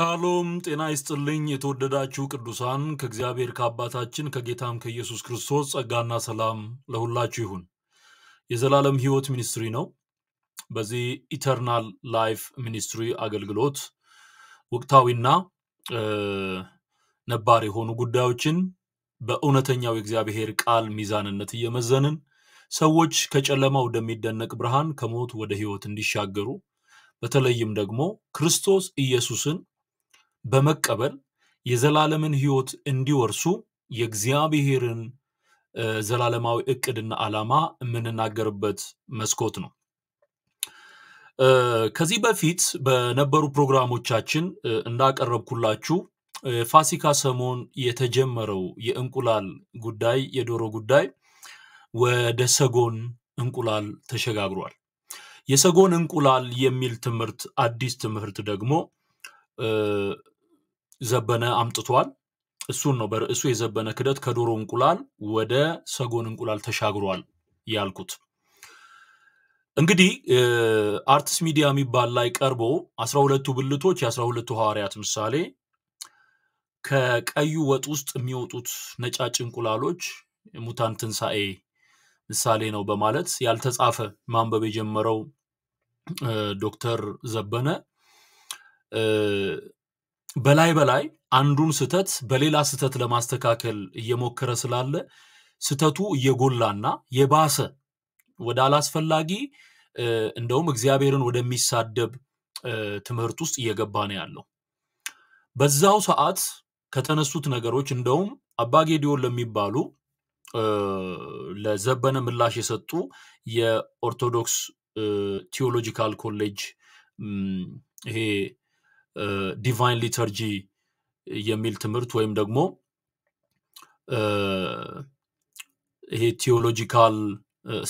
ሻሎም ጤና ይስጥልኝ። የተወደዳችሁ ቅዱሳን ከእግዚአብሔር ከአባታችን ከጌታም ከኢየሱስ ክርስቶስ ጸጋና ሰላም ለሁላችሁ ይሁን። የዘላለም ሕይወት ሚኒስትሪ ነው። በዚህ ኢተርናል ላይፍ ሚኒስትሪ አገልግሎት ወቅታዊና ነባር የሆኑ ጉዳዮችን በእውነተኛው የእግዚአብሔር ቃል ሚዛንነት እየመዘንን ሰዎች ከጨለማ ወደሚደነቅ ብርሃን ከሞት ወደ ሕይወት እንዲሻገሩ በተለይም ደግሞ ክርስቶስ ኢየሱስን በመቀበል የዘላለምን ህይወት እንዲወርሱ የእግዚአብሔርን ዘላለማዊ እቅድና ዓላማ የምንናገርበት መስኮት ነው። ከዚህ በፊት በነበሩ ፕሮግራሞቻችን እንዳቀረብኩላችሁ ፋሲካ ሰሞን የተጀመረው የእንቁላል ጉዳይ የዶሮ ጉዳይ ወደ ሰጎን እንቁላል ተሸጋግሯል። የሰጎን እንቁላል የሚል ትምህርት አዲስ ትምህርት ደግሞ ዘበነ አምጥቷል። እሱን ነው በርዕሱ የዘበነ ክደት ከዶሮ እንቁላል ወደ ሰጎን እንቁላል ተሻግሯል ያልኩት። እንግዲህ አርትስ ሚዲያ የሚባል ላይ ቀርቦ አስራ ሁለቱ ብልቶች የአስራ ሁለቱ ሐዋርያት ምሳሌ ከቀዩ ወጥ ውስጥ የሚወጡት ነጫጭ እንቁላሎች ሙታን ትንሣኤ ምሳሌ ነው በማለት ያልተጻፈ ማንበብ የጀመረው ዶክተር ዘበነ በላይ በላይ አንዱን ስህተት በሌላ ስህተት ለማስተካከል እየሞከረ ስላለ ስህተቱ እየጎላና የባሰ ወደ አላስፈላጊ እንደውም እግዚአብሔርን ወደሚሳደብ ትምህርት ውስጥ እየገባ ነው ያለው። በዛው ሰዓት ከተነሱት ነገሮች እንደውም አባ ጌዲዮን ለሚባሉ ለዘበነ ምላሽ የሰጡ የኦርቶዶክስ ቲዮሎጂካል ኮሌጅ ይሄ ዲቫይን ሊተርጂ የሚል ትምህርት ወይም ደግሞ ይሄ ቲዮሎጂካል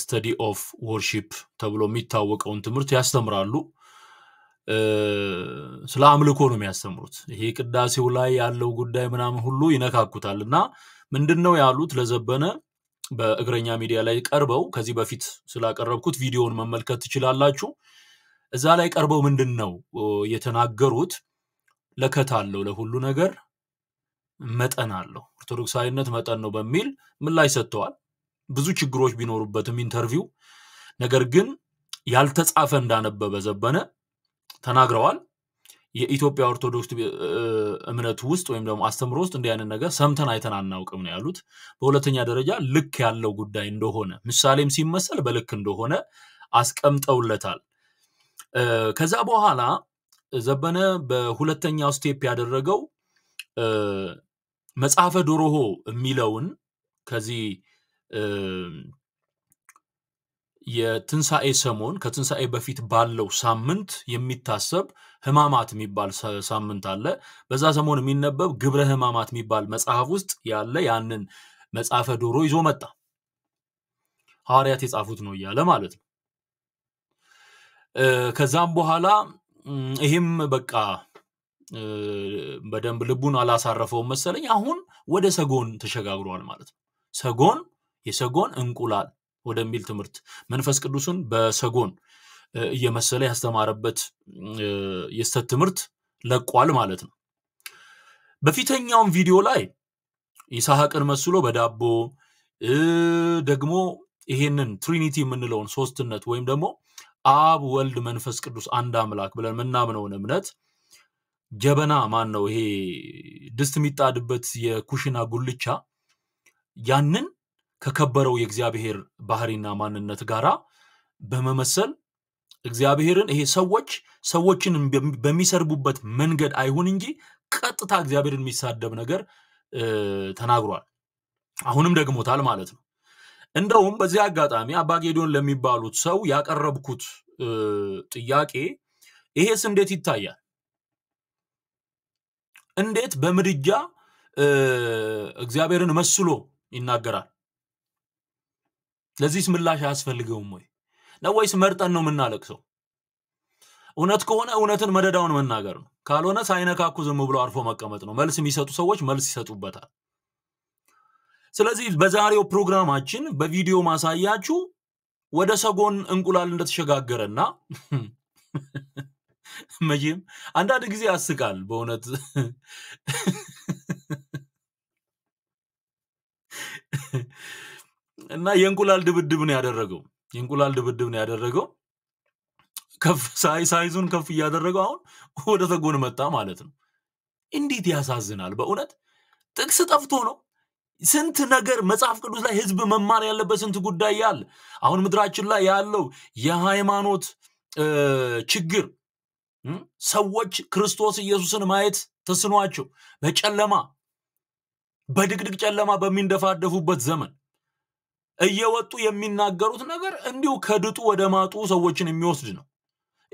ስተዲ ኦፍ ወርሺፕ ተብሎ የሚታወቀውን ትምህርት ያስተምራሉ። ስለ አምልኮ ነው የሚያስተምሩት። ይሄ ቅዳሴው ላይ ያለው ጉዳይ ምናምን ሁሉ ይነካኩታል እና ምንድን ነው ያሉት ለዘበነ በእግረኛ ሚዲያ ላይ ቀርበው ከዚህ በፊት ስላቀረብኩት ቪዲዮውን መመልከት ትችላላችሁ። እዛ ላይ ቀርበው ምንድን ነው የተናገሩት? ለከት አለው ለሁሉ ነገር መጠን አለው። ኦርቶዶክሳዊነት መጠን ነው በሚል ምላሽ ሰጥተዋል። ብዙ ችግሮች ቢኖሩበትም ኢንተርቪው ነገር ግን ያልተጻፈ እንዳነበበ ዘበነ ተናግረዋል። የኢትዮጵያ ኦርቶዶክስ እምነት ውስጥ ወይም ደግሞ አስተምሮ ውስጥ እንዲህ አይነት ነገር ሰምተን አይተን አናውቅም ነው ያሉት። በሁለተኛ ደረጃ ልክ ያለው ጉዳይ እንደሆነ ምሳሌም ሲመሰል በልክ እንደሆነ አስቀምጠውለታል። ከዛ በኋላ ዘበነ በሁለተኛው ስቴፕ ያደረገው መጽሐፈ ዶሮሆ የሚለውን ከዚህ የትንሣኤ ሰሞን ከትንሣኤ በፊት ባለው ሳምንት የሚታሰብ ህማማት የሚባል ሳምንት አለ። በዛ ሰሞን የሚነበብ ግብረ ህማማት የሚባል መጽሐፍ ውስጥ ያለ ያንን መጽሐፈ ዶሮ ይዞ መጣ። ሐዋርያት የጻፉት ነው እያለ ማለት ነው። ከዛም በኋላ ይህም በቃ በደንብ ልቡን አላሳረፈውም መሰለኝ። አሁን ወደ ሰጎን ተሸጋግሯል ማለት ነው። ሰጎን የሰጎን እንቁላል ወደሚል ትምህርት መንፈስ ቅዱስን በሰጎን እየመሰለ ያስተማረበት የስተት ትምህርት ለቋል ማለት ነው። በፊተኛውም ቪዲዮ ላይ ይስሐቅን መስሎ በዳቦ ደግሞ ይሄንን ትሪኒቲ የምንለውን ሶስትነት ወይም ደግሞ አብ ወልድ መንፈስ ቅዱስ አንድ አምላክ ብለን የምናምነውን እምነት ጀበና ማን ነው ይሄ ድስት የሚጣድበት የኩሽና ጉልቻ ያንን ከከበረው የእግዚአብሔር ባህሪና ማንነት ጋራ በመመሰል እግዚአብሔርን ይሄ ሰዎች ሰዎችን በሚሰርቡበት መንገድ አይሁን እንጂ ቀጥታ እግዚአብሔርን የሚሳደብ ነገር ተናግሯል። አሁንም ደግሞታል ማለት ነው። እንደውም በዚህ አጋጣሚ አባጌዶን ለሚባሉት ሰው ያቀረብኩት ጥያቄ ይሄስ እንዴት ይታያል? እንዴት በምድጃ እግዚአብሔርን መስሎ ይናገራል? ለዚህስ ምላሽ አያስፈልገውም ወይ ነው ወይስ መርጠን ነው የምናለቅሰው? እውነት ከሆነ እውነትን መደዳውን መናገር ነው። ካልሆነ ሳይነካኩ ዝም ብሎ አርፎ መቀመጥ ነው። መልስ የሚሰጡ ሰዎች መልስ ይሰጡበታል። ስለዚህ በዛሬው ፕሮግራማችን በቪዲዮ ማሳያችሁ ወደ ሰጎን እንቁላል እንደተሸጋገረና መቼም አንዳንድ ጊዜ ያስቃል በእውነት እና የእንቁላል ድብድብ ነው ያደረገው። የእንቁላል ድብድብ ነው ያደረገው። ከፍ ሳይዙን ከፍ እያደረገው አሁን ወደ ተጎን መጣ ማለት ነው። እንዴት ያሳዝናል በእውነት ጥቅስ ጠፍቶ ነው ስንት ነገር መጽሐፍ ቅዱስ ላይ ህዝብ መማር ያለበት ስንት ጉዳይ ያል አሁን ምድራችን ላይ ያለው የሃይማኖት ችግር ሰዎች ክርስቶስ ኢየሱስን ማየት ተስኗቸው በጨለማ በድቅድቅ ጨለማ በሚንደፋደፉበት ዘመን እየወጡ የሚናገሩት ነገር እንዲሁ ከድጡ ወደ ማጡ ሰዎችን የሚወስድ ነው።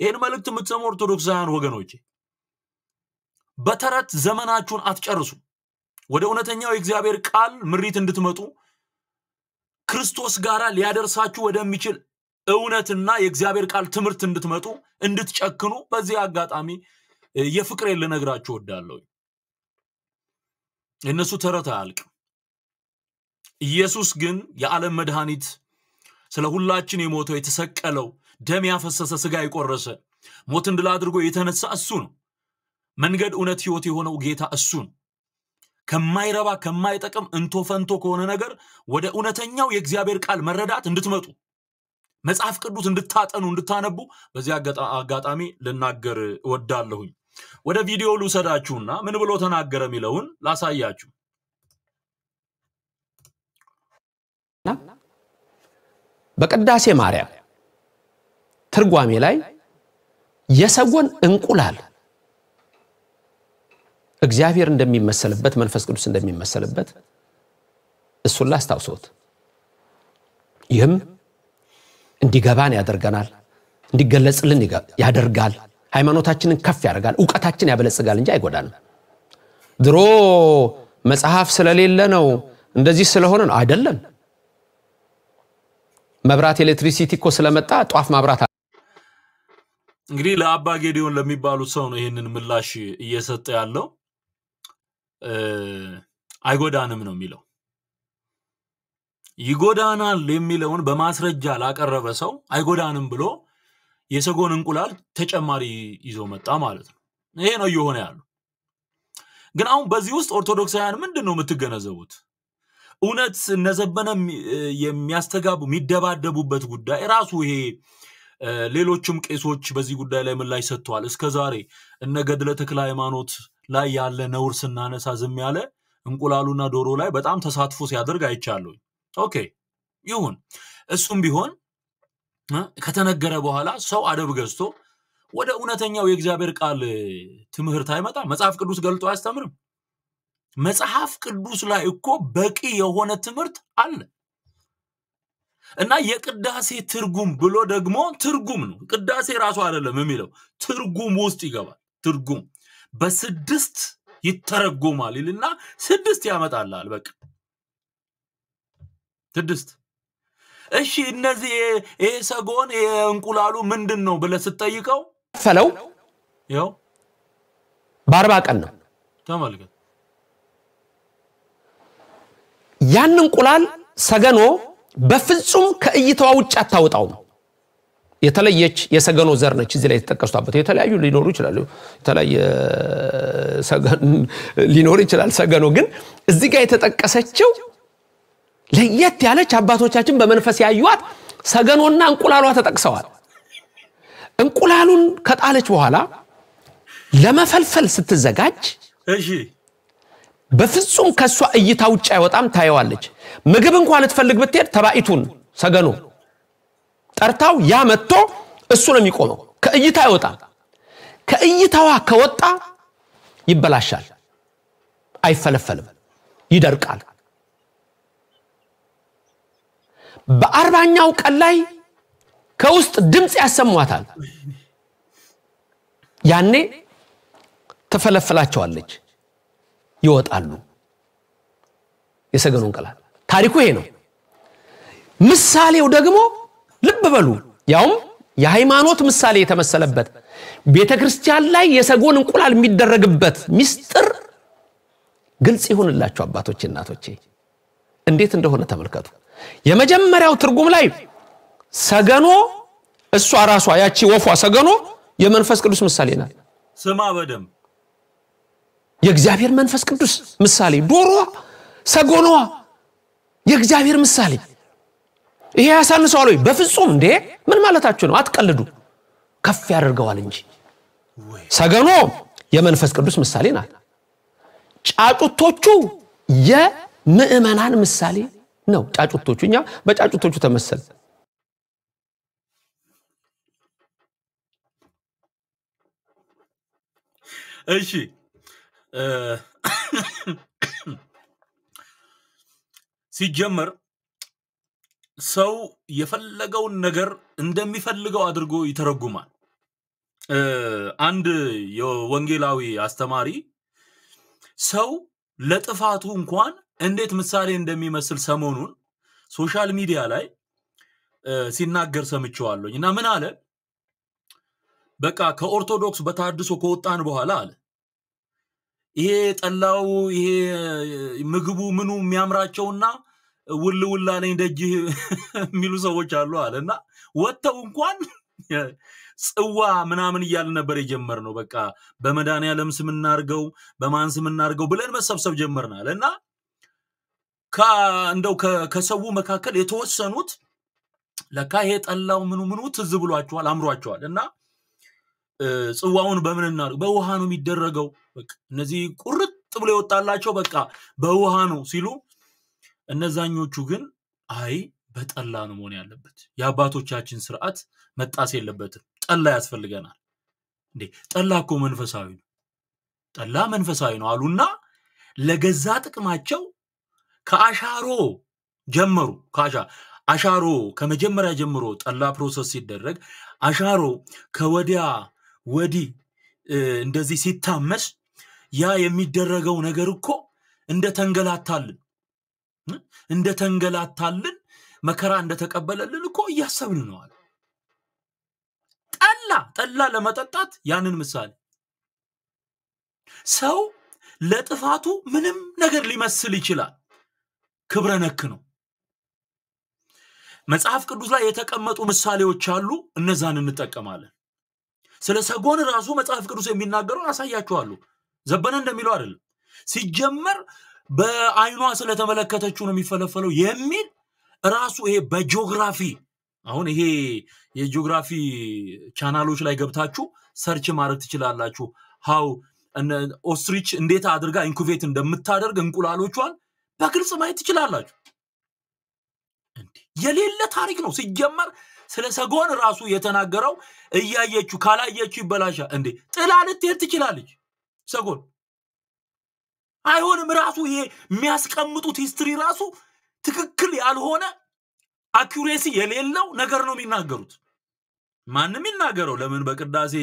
ይህን መልእክት የምትሰሙ ኦርቶዶክሳውያን ወገኖቼ በተረት ዘመናችሁን አትጨርሱም። ወደ እውነተኛው የእግዚአብሔር ቃል ምሪት እንድትመጡ ክርስቶስ ጋር ሊያደርሳችሁ ወደሚችል እውነትና የእግዚአብሔር ቃል ትምህርት እንድትመጡ እንድትጨክኑ በዚህ አጋጣሚ የፍቅሬ ልነግራችሁ ወዳለሁ። እነሱ ተረት አያልቅም። ኢየሱስ ግን የዓለም መድኃኒት ስለ ሁላችን የሞተው የተሰቀለው ደም ያፈሰሰ ስጋ የቆረሰ ሞትን ድል አድርጎ የተነሳ እሱ ነው። መንገድ፣ እውነት፣ ህይወት የሆነው ጌታ እሱ ነው። ከማይረባ ከማይጠቅም እንቶ ፈንቶ ከሆነ ነገር ወደ እውነተኛው የእግዚአብሔር ቃል መረዳት እንድትመጡ መጽሐፍ ቅዱስ እንድታጠኑ እንድታነቡ በዚህ አጋጣሚ ልናገር እወዳለሁኝ። ወደ ቪዲዮ ልውሰዳችሁና ምን ብሎ ተናገረ የሚለውን ላሳያችሁ። በቅዳሴ ማርያም ትርጓሜ ላይ የሰጎን እንቁላል እግዚአብሔር እንደሚመሰልበት መንፈስ ቅዱስ እንደሚመሰልበት እሱን ላስታውሶት። ይህም እንዲገባን ያደርገናል፣ እንዲገለጽልን ያደርጋል፣ ሃይማኖታችንን ከፍ ያደርጋል፣ እውቀታችን ያበለጽጋል እንጂ አይጎዳንም። ድሮ መጽሐፍ ስለሌለ ነው እንደዚህ ስለሆነ ነው አይደለም። መብራት ኤሌክትሪሲቲ እኮ ስለመጣ ጧፍ ማብራት እንግዲህ ለአባ ጌዲዮን ለሚባሉት ሰው ነው ይህንን ምላሽ እየሰጠ ያለው። አይጎዳንም ነው የሚለው። ይጎዳናል የሚለውን በማስረጃ ላቀረበ ሰው አይጎዳንም ብሎ የሰጎን እንቁላል ተጨማሪ ይዞ መጣ ማለት ነው። ይሄ ነው እየሆነ ያሉ። ግን አሁን በዚህ ውስጥ ኦርቶዶክሳውያን ምንድን ነው የምትገነዘቡት? እውነት እነዘበነ የሚያስተጋቡ የሚደባደቡበት ጉዳይ ራሱ ይሄ ሌሎችም ቄሶች በዚህ ጉዳይ ላይ ምላሽ ሰጥተዋል። እስከ ዛሬ እነ ገድለ ተክለ ሃይማኖት ላይ ያለ ነውር ስናነሳ ዝም ያለ እንቁላሉና ዶሮ ላይ በጣም ተሳትፎ ሲያደርግ አይቻለሁኝ። ኦኬ ይሁን፣ እሱም ቢሆን ከተነገረ በኋላ ሰው አደብ ገዝቶ ወደ እውነተኛው የእግዚአብሔር ቃል ትምህርት አይመጣ። መጽሐፍ ቅዱስ ገልጦ አያስተምርም። መጽሐፍ ቅዱስ ላይ እኮ በቂ የሆነ ትምህርት አለ እና የቅዳሴ ትርጉም ብሎ ደግሞ ትርጉም ነው። ቅዳሴ ራሱ አይደለም የሚለው ትርጉም ውስጥ ይገባል። ትርጉም በስድስት ይተረጎማል ይልና ስድስት ያመጣላል። በቃ ስድስት እሺ እነዚህ ይሄ ሰጎን እንቁላሉ ምንድን ነው ብለህ ስትጠይቀው ፈለው ያው በአርባ ቀን ነው። ተመልከት፣ ያን እንቁላል ሰገኖ በፍጹም ከእይታዋ ውጭ አታወጣውም። የተለየች የሰገኖ ዘር ነች። እዚህ ላይ የተጠቀሱት የተለያዩ ሊኖሩ ይችላሉ። የተለያየ ሊኖር ይችላል ሰገኖ። ግን እዚህ ጋር የተጠቀሰችው ለየት ያለች አባቶቻችን በመንፈስ ያዩዋት ሰገኖና እንቁላሏ ተጠቅሰዋል። እንቁላሉን ከጣለች በኋላ ለመፈልፈል ስትዘጋጅ በፍጹም ከእሷ እይታ ውጭ አይወጣም፣ ታየዋለች። ምግብ እንኳ ልትፈልግ ብትሄድ ተባይቱን ሰገኖ ጠርታው ያ መጥቶ እሱ ነው የሚቆመው። ከእይታ አይወጣም። ከእይታዋ ከወጣ ይበላሻል፣ አይፈለፈልም፣ ይደርቃል። በአርባኛው ቀን ላይ ከውስጥ ድምፅ ያሰሟታል። ያኔ ትፈለፍላቸዋለች፣ ይወጣሉ። የሰገኑ እንቁላል ታሪኩ ይሄ ነው። ምሳሌው ደግሞ ልብ በሉ ያውም የሃይማኖት ምሳሌ የተመሰለበት ቤተ ክርስቲያን ላይ የሰጎን እንቁላል የሚደረግበት ሚስጥር ግልጽ ይሁንላችሁ አባቶች እናቶቼ እንዴት እንደሆነ ተመልከቱ የመጀመሪያው ትርጉም ላይ ሰገኖ እሷ ራሷ ያቺ ወፏ ሰገኖ የመንፈስ ቅዱስ ምሳሌ ናት ስማ በደም የእግዚአብሔር መንፈስ ቅዱስ ምሳሌ ዶሮ ሰጎኖዋ የእግዚአብሔር ምሳሌ ይሄ ያሳንሰዋል ወይ? በፍጹም እንዴ! ምን ማለታችሁ ነው? አትቀልዱ። ከፍ ያደርገዋል እንጂ። ሰገኖ የመንፈስ ቅዱስ ምሳሌ ናት። ጫጩቶቹ የምዕመናን ምሳሌ ነው። ጫጩቶቹ እኛ በጫጩቶቹ ተመሰል እሺ ሲጀመር ሰው የፈለገውን ነገር እንደሚፈልገው አድርጎ ይተረጉማል። አንድ የወንጌላዊ አስተማሪ ሰው ለጥፋቱ እንኳን እንዴት ምሳሌ እንደሚመስል ሰሞኑን ሶሻል ሚዲያ ላይ ሲናገር ሰምቸዋለኝ እና ምን አለ በቃ ከኦርቶዶክስ በታድሶ ከወጣን በኋላ አለ ይሄ ጠላው ይሄ ምግቡ ምኑ የሚያምራቸውና ውል ነኝ ደጅህ የሚሉ ሰዎች አሉ አለ እና ወጥተው እንኳን ጽዋ ምናምን እያልን ነበር የጀመር ነው። በቃ በመድኃኒዓለም ስም እናርገው በማን ስም እናርገው ብለን መሰብሰብ ጀመርናል እና እንደው ከሰው መካከል የተወሰኑት ለካ ይሄ ጠላው ምኑ ምኑ ትዝ ብሏቸዋል፣ አምሯቸዋል እና ጽዋውን በምን እናድርግ? በውሃ ነው የሚደረገው። እነዚህ ቁርጥ ብሎ የወጣላቸው በቃ በውሃ ነው ሲሉ እነዛኞቹ ግን አይ በጠላ ነው መሆን ያለበት፣ የአባቶቻችን ስርዓት መጣስ የለበትም፣ ጠላ ያስፈልገናል። እንዴ ጠላ እኮ መንፈሳዊ ነው፣ ጠላ መንፈሳዊ ነው አሉና ለገዛ ጥቅማቸው ከአሻሮ ጀመሩ። አሻሮ ከመጀመሪያ ጀምሮ ጠላ ፕሮሰስ ሲደረግ አሻሮ ከወዲያ ወዲህ እንደዚህ ሲታመስ ያ የሚደረገው ነገር እኮ እንደ ተንገላታልን እንደተንገላታልን መከራ እንደተቀበለልን እኮ እያሰብን ነው አለ። ጠላ ጠላ ለመጠጣት ያንን ምሳሌ ሰው ለጥፋቱ ምንም ነገር ሊመስል ይችላል። ክብረ ነክ ነው። መጽሐፍ ቅዱስ ላይ የተቀመጡ ምሳሌዎች አሉ። እነዛን እንጠቀማለን። ስለ ሰጎን ራሱ መጽሐፍ ቅዱስ የሚናገረውን አሳያችኋለሁ። ዘበነ እንደሚለው አይደለም። ሲጀመር በአይኗ ስለተመለከተችው ነው የሚፈለፈለው የሚል ራሱ ይሄ በጂኦግራፊ አሁን ይሄ የጂኦግራፊ ቻናሎች ላይ ገብታችሁ ሰርች ማድረግ ትችላላችሁ። ሀው ኦስትሪች እንዴት አድርጋ ኢንኩቬት እንደምታደርግ እንቁላሎቿን በግልጽ ማየት ትችላላችሁ። የሌለ ታሪክ ነው ሲጀመር። ስለ ሰጎን ራሱ የተናገረው እያየችው ካላየችው ይበላሻል እንዴ? ጥላ ልትሄድ ትችላለች ሰጎን። አይሆንም። ራሱ ይሄ የሚያስቀምጡት ሂስትሪ ራሱ ትክክል ያልሆነ አኪሬሲ የሌለው ነገር ነው የሚናገሩት። ማንም ይናገረው ለምን በቅዳሴ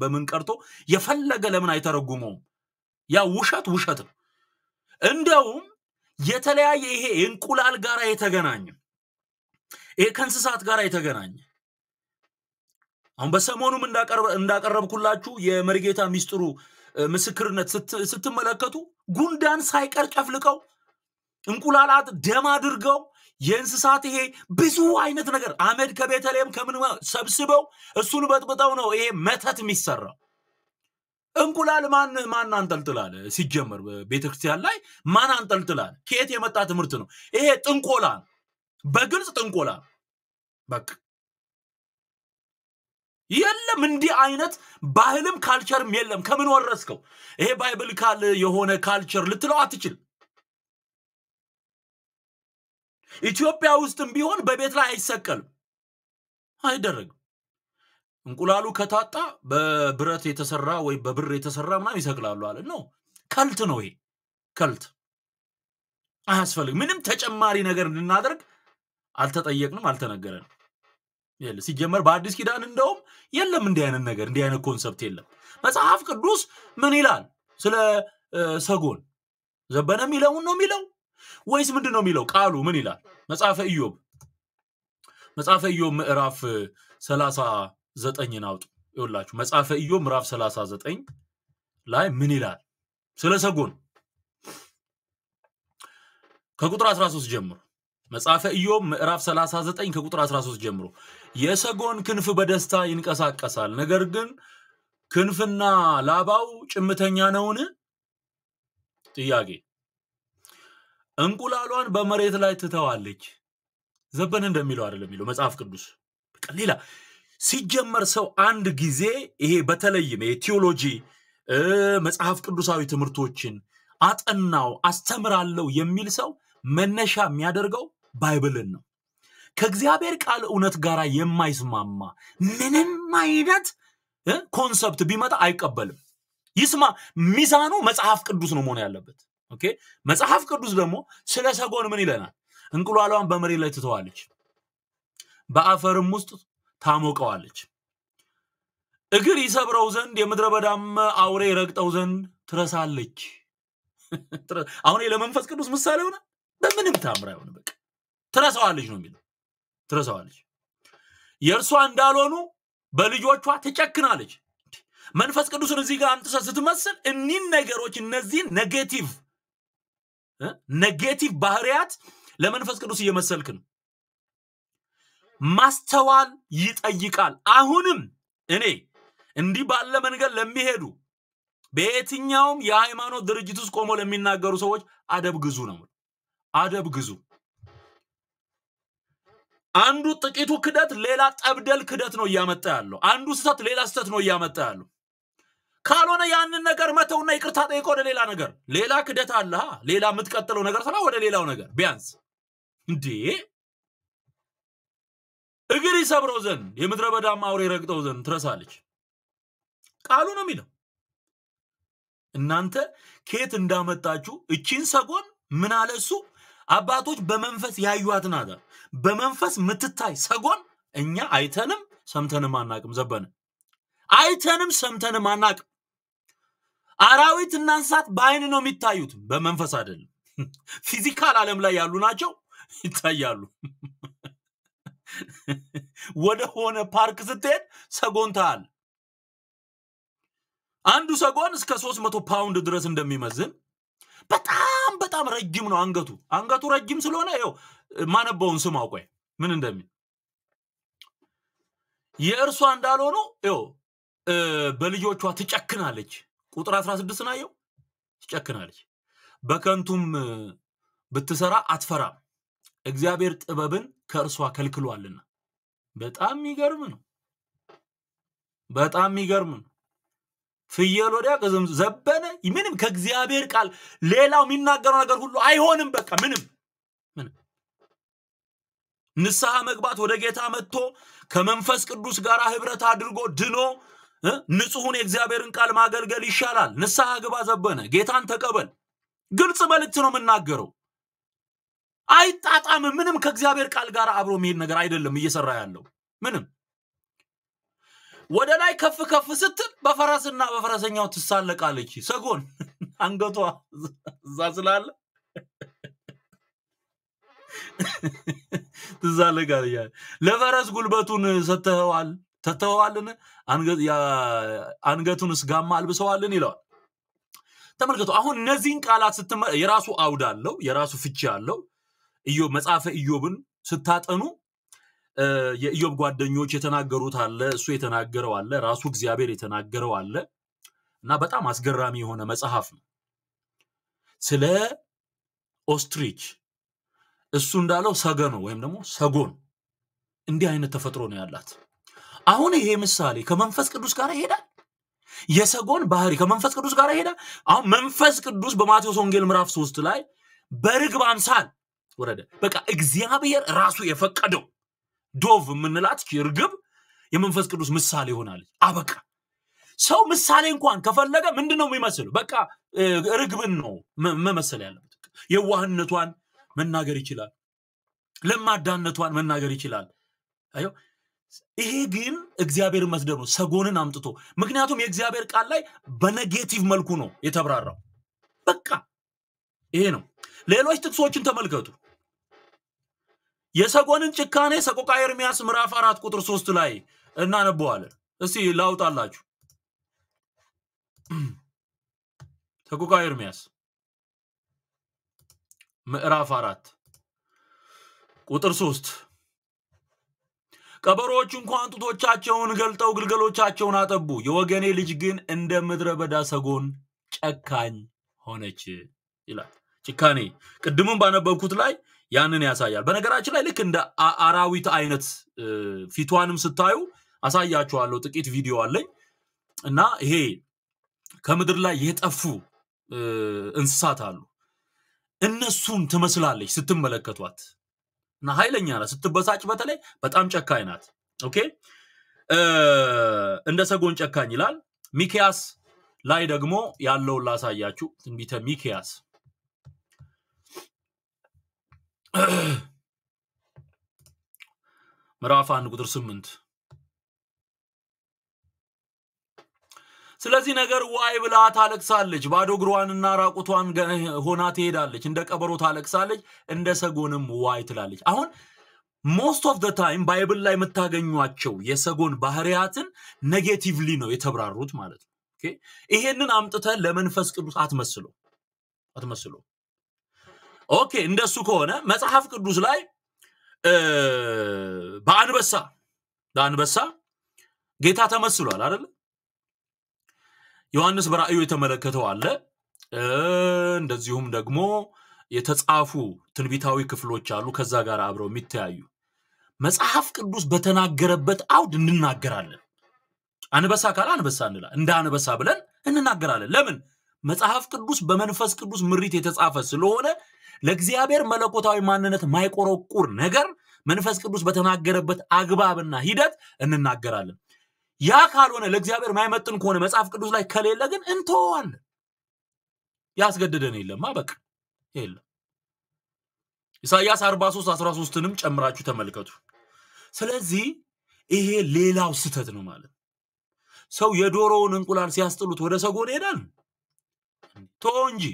በምን ቀርቶ የፈለገ ለምን አይተረጉመውም? ያ ውሸት ውሸት ነው። እንደውም የተለያየ ይሄ እንቁላል ጋር የተገናኘ ይሄ ከእንስሳት ጋር የተገናኘ አሁን በሰሞኑም እንዳቀረብኩላችሁ የመሪጌታ ሚስጥሩ ምስክርነት ስትመለከቱ ጉንዳን ሳይቀር ጨፍልቀው እንቁላላት ደም አድርገው የእንስሳት ይሄ ብዙ አይነት ነገር አመድ ከቤተልሔም ከምን ሰብስበው እሱን በጥብጠው ነው ይሄ መተት የሚሰራው። እንቁላል ማን ማን አንጠልጥላል? ሲጀመር ቤተክርስቲያን ላይ ማን አንጠልጥላል? ከየት የመጣ ትምህርት ነው ይሄ? ጥንቆላ በግልጽ ጥንቆላ በቃ የለም እንዲህ አይነት ባህልም ካልቸርም የለም። ከምን ወረስከው? ይሄ ባይብል ካል የሆነ ካልቸር ልትለው አትችል። ኢትዮጵያ ውስጥም ቢሆን በቤት ላይ አይሰቀልም፣ አይደረግም። እንቁላሉ ከታጣ በብረት የተሰራ ወይ በብር የተሰራ ምናም ይሰቅላሉ አለ ነው። ከልት ነው ይሄ ከልት። አያስፈልግ ምንም ተጨማሪ ነገር እንድናደርግ አልተጠየቅንም፣ አልተነገረንም። ሲጀመር በአዲስ ኪዳን እንደውም የለም እንዲህ አይነት ነገር እንዲህ አይነት ኮንሰፕት የለም። መጽሐፍ ቅዱስ ምን ይላል ስለ ሰጎን ዘበነ የሚለውን ነው የሚለው ወይስ ምንድን ነው የሚለው? ቃሉ ምን ይላል? መጽሐፈ ኢዮብ መጽሐፈ ኢዮብ ምዕራፍ ሰላሳ ዘጠኝን አውጡ ይውላችሁ። መጽሐፈ ኢዮብ ምዕራፍ ሰላሳ ዘጠኝ ላይ ምን ይላል ስለ ሰጎን ከቁጥር 13 ጀምሮ መጽሐፈ ኢዮብ ምዕራፍ 39 ከቁጥር 13 ጀምሮ የሰጎን ክንፍ በደስታ ይንቀሳቀሳል። ነገር ግን ክንፍና ላባው ጭምተኛ ነውን? ጥያቄ። እንቁላሏን በመሬት ላይ ትተዋለች። ዘበን እንደሚለው አይደለም የሚለው መጽሐፍ ቅዱስ ሌላ ሲጀመር ሰው አንድ ጊዜ ይሄ በተለይም ቲዎሎጂ መጽሐፍ ቅዱሳዊ ትምህርቶችን አጠናው አስተምራለሁ የሚል ሰው መነሻ የሚያደርገው ባይብልን ነው። ከእግዚአብሔር ቃል እውነት ጋር የማይስማማ ምንም አይነት ኮንሰፕት ቢመጣ አይቀበልም። ይስማ ሚዛኑ መጽሐፍ ቅዱስ ነው መሆን ያለበት። ኦኬ መጽሐፍ ቅዱስ ደግሞ ስለ ሰጎን ምን ይለናል? እንቁላሏን በመሬት ላይ ትተዋለች፣ በአፈርም ውስጥ ታሞቀዋለች። እግር ይሰብረው ዘንድ የምድረ በዳም አውሬ ረግጠው ዘንድ ትረሳለች። አሁን ለመንፈስ ቅዱስ ምሳሌ ሆነ በምንም ታምራ አይሆንም። በቃ ትረሳዋለች ነው የሚለው ትረሳዋለች። የእርሷ እንዳልሆኑ በልጆቿ ትጨክናለች። መንፈስ ቅዱስን እዚህ ጋር አምጥሰ ስትመስል እኒን ነገሮች እነዚህን ኔጌቲቭ ኔጌቲቭ ባህሪያት ለመንፈስ ቅዱስ እየመሰልክ ነው። ማስተዋል ይጠይቃል። አሁንም እኔ እንዲህ ባለ መንገድ ለሚሄዱ በየትኛውም የሃይማኖት ድርጅት ውስጥ ቆሞ ለሚናገሩ ሰዎች አደብ ግዙ ነው። አደብ ግዙ። አንዱ ጥቂቱ ክደት ሌላ ጠብደል ክደት ነው እያመጣ ያለው። አንዱ ስህተት ሌላ ስህተት ነው እያመጣ ያለው። ካልሆነ ያንን ነገር መተውና ይቅርታ ጠይቆ ወደ ሌላ ነገር ሌላ ክደት አለ ሌላ የምትቀጥለው ነገር ስላ ወደ ሌላው ነገር ቢያንስ እንዴ እግር ይሰብረው ዘንድ የምድረ በዳም አውሬ ረግጠው ዘንድ ትረሳለች። ቃሉ ነው የሚለው። እናንተ ኬት እንዳመጣችሁ እቺን ሰጎን ምን አለ እሱ አባቶች በመንፈስ ያዩት ናት። በመንፈስ ምትታይ ሰጎን እኛ አይተንም ሰምተንም አናቅም። ዘበነ አይተንም ሰምተንም አናቅም። እና እንስሳት በአይን ነው የሚታዩት፣ በመንፈስ አይደለም። ፊዚካል ዓለም ላይ ያሉ ናቸው፣ ይታያሉ። ወደ ሆነ ፓርክ ስትሄድ ሰጎን ታያል። አንዱ ሰጎን እስከ ሶስት መቶ ፓውንድ ድረስ እንደሚመዝን በጣም በጣም ረጅም ነው አንገቱ። አንገቱ ረጅም ስለሆነ ይኸው ማነበውን ስም አውቀ ምን እንደሚል የእርሷ እንዳልሆኑ ይኸው በልጆቿ ትጨክናለች። ቁጥር 16 ናየው ትጨክናለች። በከንቱም ብትሰራ አትፈራም፣ እግዚአብሔር ጥበብን ከእርሷ ከልክሏልና። በጣም የሚገርም ነው። በጣም የሚገርም ነው። ፍየል ወዲያ ቅዝም ዘበነ። ምንም ከእግዚአብሔር ቃል ሌላው የሚናገረው ነገር ሁሉ አይሆንም። በቃ ምንም ንስሐ መግባት ወደ ጌታ መጥቶ ከመንፈስ ቅዱስ ጋር ህብረት አድርጎ ድኖ ንጹሁን የእግዚአብሔርን ቃል ማገልገል ይሻላል። ንስሐ ግባ፣ ዘበነ፣ ጌታን ተቀበል። ግልጽ መልእክት ነው የምናገረው። አይጣጣምም። ምንም ከእግዚአብሔር ቃል ጋር አብሮ የሚሄድ ነገር አይደለም እየሰራ ያለው ምንም ወደ ላይ ከፍ ከፍ ስትል በፈረስና በፈረሰኛው ትሳለቃለች። ሰጎን አንገቷ እዛ ስላለ ትሳለቃለች። ለፈረስ ጉልበቱን ሰተኸዋል ሰተኸዋልን አንገቱንስ ጋማ አልብሰዋልን ይለዋል። ተመልከቱ። አሁን እነዚህን ቃላት የራሱ አውድ አለው፣ የራሱ ፍቺ አለው። መጽሐፈ ኢዮብን ስታጠኑ የኢዮብ ጓደኞች የተናገሩት አለ፣ እሱ የተናገረው አለ፣ ራሱ እግዚአብሔር የተናገረው አለ እና በጣም አስገራሚ የሆነ መጽሐፍ ነው። ስለ ኦስትሪች እሱ እንዳለው ሰገኖ ወይም ደግሞ ሰጎን እንዲህ አይነት ተፈጥሮ ነው ያላት። አሁን ይሄ ምሳሌ ከመንፈስ ቅዱስ ጋር ይሄዳል። የሰጎን ባህሪ ከመንፈስ ቅዱስ ጋር ይሄዳል። አሁን መንፈስ ቅዱስ በማቴዎስ ወንጌል ምዕራፍ ሶስት ላይ በርግብ አምሳል ወረደ። በቃ እግዚአብሔር ራሱ የፈቀደው ዶቭ የምንላት እርግብ የመንፈስ ቅዱስ ምሳሌ ሆናለች። አበቃ። ሰው ምሳሌ እንኳን ከፈለገ ምንድን ነው የሚመስል? በቃ ርግብን ነው መመሰል ያለበት። የዋህነቷን መናገር ይችላል። ለማዳነቷን መናገር ይችላል። ይሄ ግን እግዚአብሔር መስደብ ነው፣ ሰጎንን አምጥቶ። ምክንያቱም የእግዚአብሔር ቃል ላይ በኔጌቲቭ መልኩ ነው የተብራራው። በቃ ይሄ ነው። ሌሎች ጥቅሶችን ተመልከቱ። የሰጎንን ጭካኔ ሰቆቃ ኤርሚያስ ምዕራፍ አራት ቁጥር ሶስት ላይ እናነበዋለን። እስቲ ላውጣላችሁ። ሰቆቃ ኤርሚያስ ምዕራፍ አራት ቁጥር ሶስት ቀበሮዎች እንኳን ጡቶቻቸውን ገልጠው ግልገሎቻቸውን አጠቡ፣ የወገኔ ልጅ ግን እንደ ምድረ በዳ ሰጎን ጨካኝ ሆነች ይላል። ጭካኔ ቅድምም ባነበብኩት ላይ ያንን ያሳያል። በነገራችን ላይ ልክ እንደ አራዊት አይነት ፊቷንም ስታዩ አሳያችኋለሁ። ጥቂት ቪዲዮ አለኝ እና ይሄ ከምድር ላይ የጠፉ እንስሳት አሉ። እነሱን ትመስላለች ስትመለከቷት እና ኃይለኛ ናት። ስትበሳጭ በተለይ በጣም ጨካኝ ናት። ኦኬ እንደ ሰጎን ጨካኝ ይላል። ሚኪያስ ላይ ደግሞ ያለውን ላሳያችሁ። ትንቢተ ሚኪያስ ምዕራፍ አንድ ቁጥር ስምንት ስለዚህ ነገር ዋይ ብላ ታለቅሳለች፣ ባዶ እግሯንና ራቁቷን ሆና ትሄዳለች፣ እንደ ቀበሮ ታለቅሳለች፣ እንደ ሰጎንም ዋይ ትላለች። አሁን ሞስት ኦፍ ዘ ታይም ባይብል ላይ የምታገኟቸው የሰጎን ባህሪያትን ኔጌቲቭሊ ነው የተብራሩት ማለት ነው። ይሄንን አምጥተ ለመንፈስ ቅዱስ አትመስሎ አትመስሎ ኦኬ እንደሱ ከሆነ መጽሐፍ ቅዱስ ላይ በአንበሳ በአንበሳ ጌታ ተመስሏል አይደለ? ዮሐንስ በራእዩ የተመለከተው አለ። እንደዚሁም ደግሞ የተጻፉ ትንቢታዊ ክፍሎች አሉ ከዛ ጋር አብረው የሚተያዩ መጽሐፍ ቅዱስ በተናገረበት አውድ እንናገራለን። አንበሳ ካለ አንበሳ እንላ እንደ አንበሳ ብለን እንናገራለን። ለምን? መጽሐፍ ቅዱስ በመንፈስ ቅዱስ ምሪት የተጻፈ ስለሆነ ለእግዚአብሔር መለኮታዊ ማንነት ማይቆረቁር ነገር መንፈስ ቅዱስ በተናገረበት አግባብና ሂደት እንናገራለን። ያ ካልሆነ ለእግዚአብሔር ማይመጥን ከሆነ መጽሐፍ ቅዱስ ላይ ከሌለ ግን እንተዋለን። ያስገድደን የለማ በቃ የለም። ኢሳያስ 43 13ንም ጨምራችሁ ተመልከቱ። ስለዚህ ይሄ ሌላው ስህተት ነው ማለት ሰው የዶሮውን እንቁላል ሲያስጥሉት ወደ ሰጎን ይሄዳል ቶ እንጂ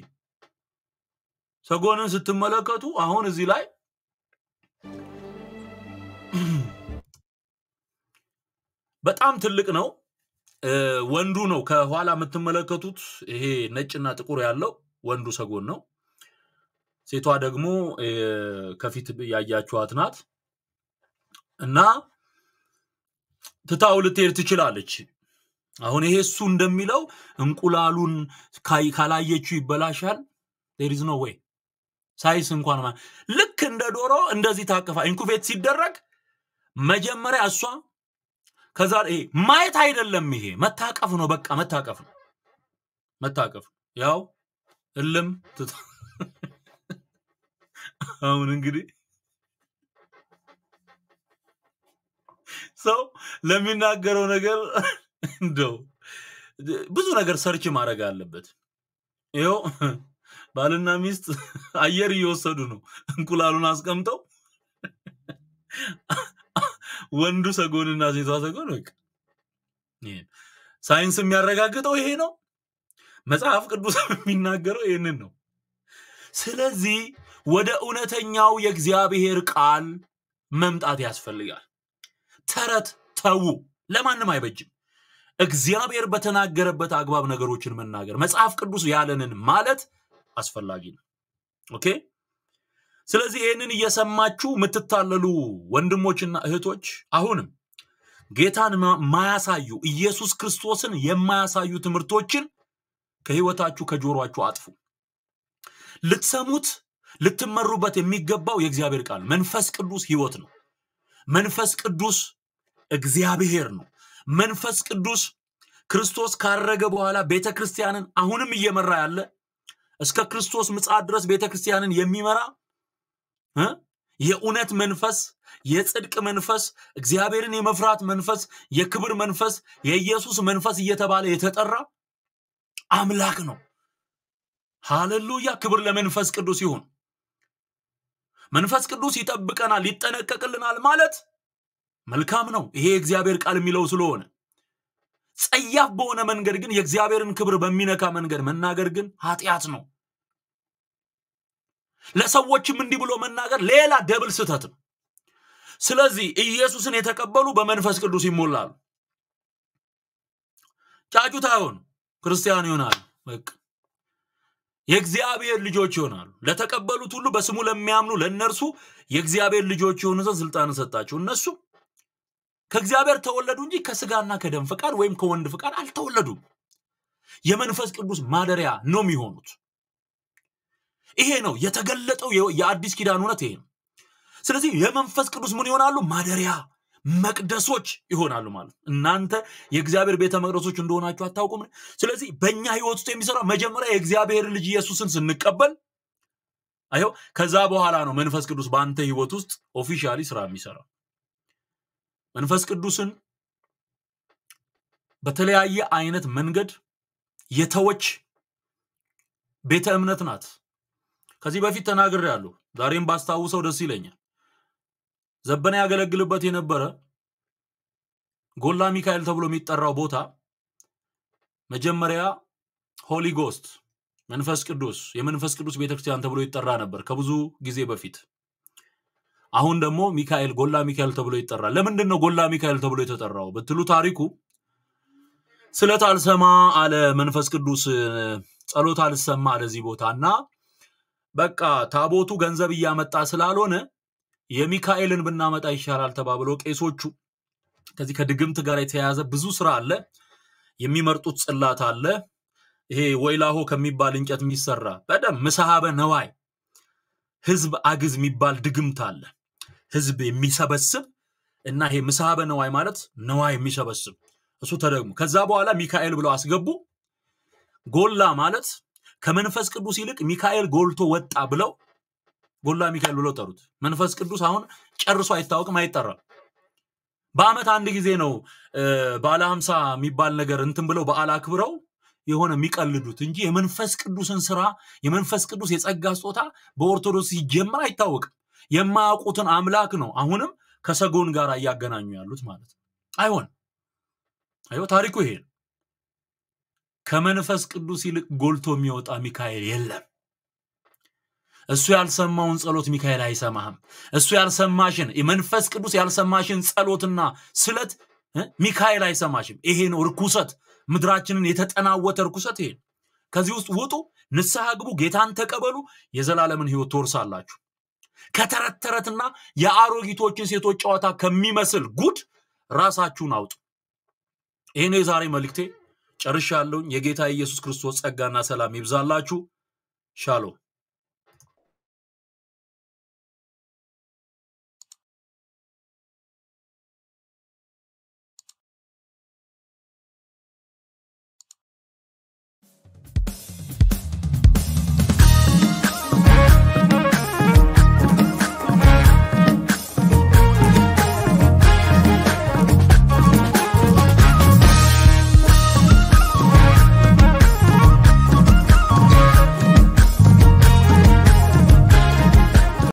ሰጎንን ስትመለከቱ አሁን እዚህ ላይ በጣም ትልቅ ነው። ወንዱ ነው ከኋላ የምትመለከቱት ይሄ ነጭና ጥቁር ያለው ወንዱ ሰጎን ነው። ሴቷ ደግሞ ከፊት ያያችኋት ናት እና ትታው ልትሄድ ትችላለች። አሁን ይሄ እሱ እንደሚለው እንቁላሉን ካላየችው ይበላሻል። ዴሪዝ ነው ወይ ሳይስ እንኳን ልክ እንደ ዶሮ እንደዚህ ታቅፋ ኢንኩቤት ሲደረግ መጀመሪያ እሷ ከዛ ማየት አይደለም ይሄ መታቀፍ ነው። በቃ መታቀፍ ነው። መታቀፍ ያው እልም ትቶ አሁን እንግዲህ ሰው ለሚናገረው ነገር እንደው ብዙ ነገር ሰርች ማድረግ አለበት። ይኸው ባልና ሚስት አየር እየወሰዱ ነው። እንቁላሉን አስቀምጠው ወንዱ ሰጎንና ሴቷ ሰጎን በቃ ሳይንስ የሚያረጋግጠው ይሄ ነው። መጽሐፍ ቅዱስ የሚናገረው ይህንን ነው። ስለዚህ ወደ እውነተኛው የእግዚአብሔር ቃል መምጣት ያስፈልጋል። ተረት ተዉ፣ ለማንም አይበጅም። እግዚአብሔር በተናገረበት አግባብ ነገሮችን መናገር፣ መጽሐፍ ቅዱስ ያለንን ማለት አስፈላጊ ነው። ኦኬ። ስለዚህ ይህንን እየሰማችሁ የምትታለሉ ወንድሞችና እህቶች አሁንም ጌታን ማያሳዩ ኢየሱስ ክርስቶስን የማያሳዩ ትምህርቶችን ከህይወታችሁ ከጆሮችሁ አጥፉ። ልትሰሙት ልትመሩበት የሚገባው የእግዚአብሔር ቃል መንፈስ ቅዱስ ህይወት ነው። መንፈስ ቅዱስ እግዚአብሔር ነው። መንፈስ ቅዱስ ክርስቶስ ካረገ በኋላ ቤተ ክርስቲያንን አሁንም እየመራ ያለ እስከ ክርስቶስ ምጽአት ድረስ ቤተ ክርስቲያንን የሚመራ የእውነት መንፈስ፣ የጽድቅ መንፈስ፣ እግዚአብሔርን የመፍራት መንፈስ፣ የክብር መንፈስ፣ የኢየሱስ መንፈስ እየተባለ የተጠራ አምላክ ነው። ሃሌሉያ! ክብር ለመንፈስ ቅዱስ ይሁን። መንፈስ ቅዱስ ይጠብቀናል፣ ይጠነቀቅልናል ማለት መልካም ነው። ይሄ የእግዚአብሔር ቃል የሚለው ስለሆነ ጸያፍ በሆነ መንገድ ግን የእግዚአብሔርን ክብር በሚነካ መንገድ መናገር ግን ኃጢአት ነው። ለሰዎችም እንዲህ ብሎ መናገር ሌላ ደብል ስህተት ነው። ስለዚህ ኢየሱስን የተቀበሉ በመንፈስ ቅዱስ ይሞላሉ። ጫጩት አይሆኑ፣ ክርስቲያን ይሆናሉ። በቃ የእግዚአብሔር ልጆች ይሆናሉ። ለተቀበሉት ሁሉ በስሙ ለሚያምኑ ለእነርሱ የእግዚአብሔር ልጆች የሆኑ ዘንድ ስልጣንን ሰጣቸው። እነሱ ከእግዚአብሔር ተወለዱ እንጂ ከስጋና ከደም ፍቃድ ወይም ከወንድ ፍቃድ አልተወለዱም። የመንፈስ ቅዱስ ማደሪያ ነው የሚሆኑት። ይሄ ነው የተገለጠው የአዲስ ኪዳን እውነት ይሄ ነው። ስለዚህ የመንፈስ ቅዱስ ምን ይሆናሉ? ማደሪያ መቅደሶች ይሆናሉ ማለት እናንተ የእግዚአብሔር ቤተ መቅደሶች እንደሆናችሁ አታውቁም? ስለዚህ በእኛ ህይወት ውስጥ የሚሰራው መጀመሪያ የእግዚአብሔር ልጅ ኢየሱስን ስንቀበል አየው፣ ከዛ በኋላ ነው መንፈስ ቅዱስ በአንተ ህይወት ውስጥ ኦፊሻሊ ስራ የሚሰራው። መንፈስ ቅዱስን በተለያየ አይነት መንገድ የተወች ቤተ እምነት ናት። ከዚህ በፊት ተናግሬ ያለሁ ዛሬም ባስታውሰው ደስ ይለኛል። ዘበነ ያገለግልበት የነበረ ጎላ ሚካኤል ተብሎ የሚጠራው ቦታ መጀመሪያ ሆሊ ጎስት መንፈስ ቅዱስ የመንፈስ ቅዱስ ቤተክርስቲያን ተብሎ ይጠራ ነበር ከብዙ ጊዜ በፊት። አሁን ደግሞ ሚካኤል ጎላ ሚካኤል ተብሎ ይጠራል። ለምንድን ነው ጎላ ሚካኤል ተብሎ የተጠራው ብትሉ ታሪኩ ስለት አልሰማ አለ መንፈስ ቅዱስ ጸሎት አልሰማ አለዚህ ቦታ እና በቃ ታቦቱ ገንዘብ እያመጣ ስላልሆነ የሚካኤልን ብናመጣ ይሻላል ተባብሎ ቄሶቹ ከዚህ ከድግምት ጋር የተያያዘ ብዙ ስራ አለ። የሚመርጡት ጽላት አለ። ይሄ ወይላሆ ከሚባል እንጨት የሚሰራ በደም ምሳሃበ ነዋይ ህዝብ አግዝ የሚባል ድግምት አለ። ህዝብ የሚሰበስብ እና ይሄ ምሳሃበ ነዋይ ማለት ነዋይ የሚሰበስብ እሱ ተደግሞ ከዛ በኋላ ሚካኤል ብለው አስገቡ። ጎላ ማለት ከመንፈስ ቅዱስ ይልቅ ሚካኤል ጎልቶ ወጣ ብለው ጎላ ሚካኤል ብለው ጠሩት። መንፈስ ቅዱስ አሁን ጨርሶ አይታወቅም፣ አይጠራም። በአመት አንድ ጊዜ ነው ባለ ሀምሳ የሚባል ነገር እንትን ብለው በዓል አክብረው የሆነ የሚቀልዱት እንጂ የመንፈስ ቅዱስን ስራ የመንፈስ ቅዱስ የጸጋ ስጦታ በኦርቶዶክስ ሲጀምር አይታወቅም። የማያውቁትን አምላክ ነው አሁንም ከሰጎን ጋር እያገናኙ ያሉት ማለት ነው። አይሆን አይሆ ታሪኩ ይሄ ነው። ከመንፈስ ቅዱስ ይልቅ ጎልቶ የሚወጣ ሚካኤል የለም። እሱ ያልሰማውን ጸሎት ሚካኤል አይሰማህም። እሱ ያልሰማሽን የመንፈስ ቅዱስ ያልሰማሽን ጸሎትና ስለት ሚካኤል አይሰማሽም። ይሄ ነው ርኩሰት፣ ምድራችንን የተጠናወተ ርኩሰት። ይሄ ከዚህ ውስጥ ውጡ፣ ንስሐ ግቡ፣ ጌታን ተቀበሉ፣ የዘላለምን ህይወት ትወርሳላችሁ። ከተረት ተረትና የአሮጊቶችን ሴቶች ጨዋታ ከሚመስል ጉድ ራሳችሁን አውጡ። ይሄ ነው የዛሬ መልክቴ። ጨርሻለሁኝ። የጌታ ኢየሱስ ክርስቶስ ጸጋና ሰላም ይብዛላችሁ። ሻሎም